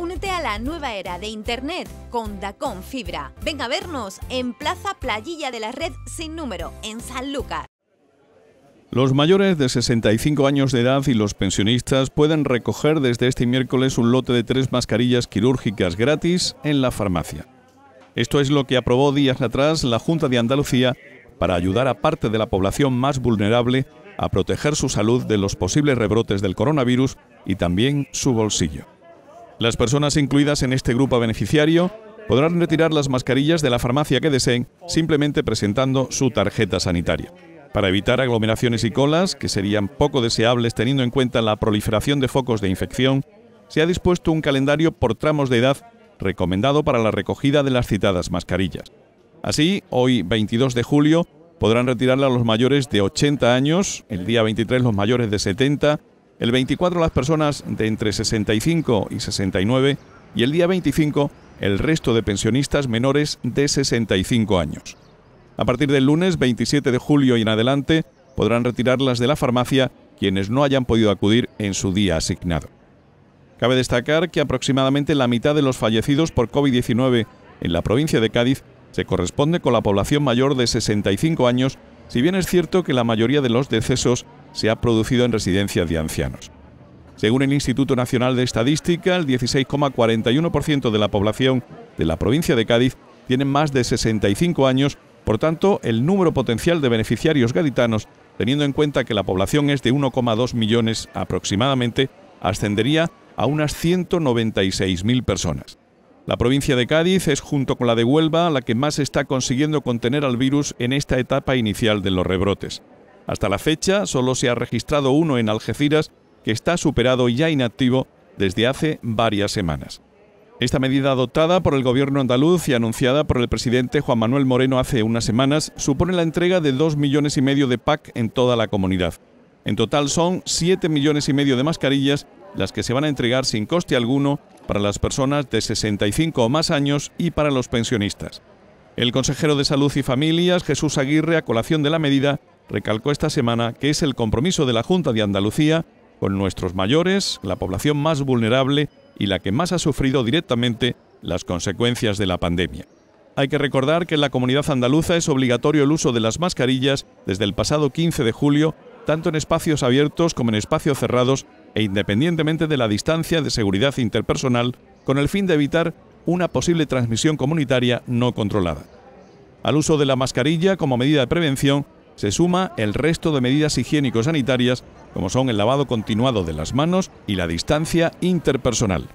Únete a la nueva era de Internet con Dacon Fibra. Ven a vernos en Plaza Playilla de la Red sin número, en San Lucas. Los mayores de 65 años de edad y los pensionistas pueden recoger desde este miércoles un lote de tres mascarillas quirúrgicas gratis en la farmacia. Esto es lo que aprobó días atrás la Junta de Andalucía para ayudar a parte de la población más vulnerable a proteger su salud de los posibles rebrotes del coronavirus y también su bolsillo. Las personas incluidas en este grupo beneficiario podrán retirar las mascarillas de la farmacia que deseen simplemente presentando su tarjeta sanitaria. Para evitar aglomeraciones y colas, que serían poco deseables teniendo en cuenta la proliferación de focos de infección, se ha dispuesto un calendario por tramos de edad recomendado para la recogida de las citadas mascarillas. Así, hoy 22 de julio podrán retirarla los mayores de 80 años, el día 23 los mayores de 70 el 24 las personas de entre 65 y 69 y el día 25 el resto de pensionistas menores de 65 años. A partir del lunes 27 de julio y en adelante podrán retirarlas de la farmacia quienes no hayan podido acudir en su día asignado. Cabe destacar que aproximadamente la mitad de los fallecidos por COVID-19 en la provincia de Cádiz se corresponde con la población mayor de 65 años, si bien es cierto que la mayoría de los decesos se ha producido en residencias de ancianos. Según el Instituto Nacional de Estadística, el 16,41% de la población de la provincia de Cádiz tiene más de 65 años, por tanto, el número potencial de beneficiarios gaditanos, teniendo en cuenta que la población es de 1,2 millones aproximadamente, ascendería a unas 196.000 personas. La provincia de Cádiz es, junto con la de Huelva, la que más está consiguiendo contener al virus en esta etapa inicial de los rebrotes. Hasta la fecha solo se ha registrado uno en Algeciras que está superado y ya inactivo desde hace varias semanas. Esta medida adoptada por el gobierno andaluz y anunciada por el presidente Juan Manuel Moreno hace unas semanas supone la entrega de 2 millones y medio de PAC en toda la comunidad. En total son 7 millones y medio de mascarillas las que se van a entregar sin coste alguno para las personas de 65 o más años y para los pensionistas. El consejero de Salud y Familias, Jesús Aguirre, a colación de la medida, recalcó esta semana que es el compromiso de la Junta de Andalucía con nuestros mayores, la población más vulnerable y la que más ha sufrido directamente las consecuencias de la pandemia. Hay que recordar que en la comunidad andaluza es obligatorio el uso de las mascarillas desde el pasado 15 de julio, tanto en espacios abiertos como en espacios cerrados e independientemente de la distancia de seguridad interpersonal, con el fin de evitar una posible transmisión comunitaria no controlada. Al uso de la mascarilla como medida de prevención se suma el resto de medidas higiénico-sanitarias como son el lavado continuado de las manos y la distancia interpersonal.